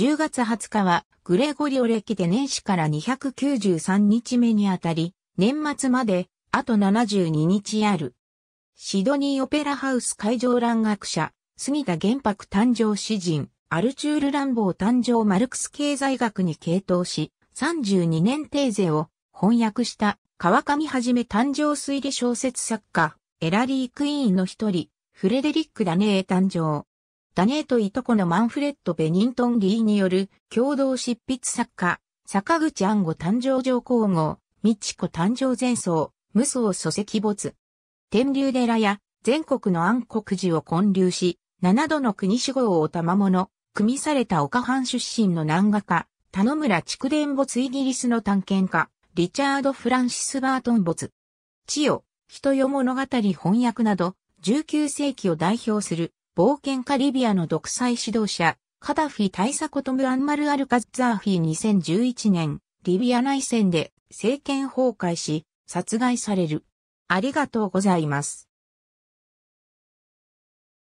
10月20日はグレゴリオ歴で年始から293日目にあたり、年末まであと72日ある。シドニーオペラハウス会場蘭学者、杉田玄白誕生詩人、アルチュール・ランボー誕生マルクス経済学に傾倒し、32年テーゼを翻訳した川上はじめ誕生推理小説作家、エラリー・クイーンの一人、フレデリック・ダネー誕生。ダネーといとこのマンフレッド・ベニントン・リーによる共同執筆作家、坂口安吾誕生上皇后、美智子誕生前奏、無双祖籍没。天竜寺や全国の暗黒寺を建立し、七度の国志護を賜物、組みされた岡藩出身の南画家、田野村蓄電没イギリスの探検家、リチャード・フランシス・バートン没。地よ、人よ物語翻訳など、19世紀を代表する冒険家リビアの独裁指導者、カダフィ大佐ことムアンマル・アルカッザーフィ2011年、リビア内戦で政権崩壊し、殺害される。ありがとうございます。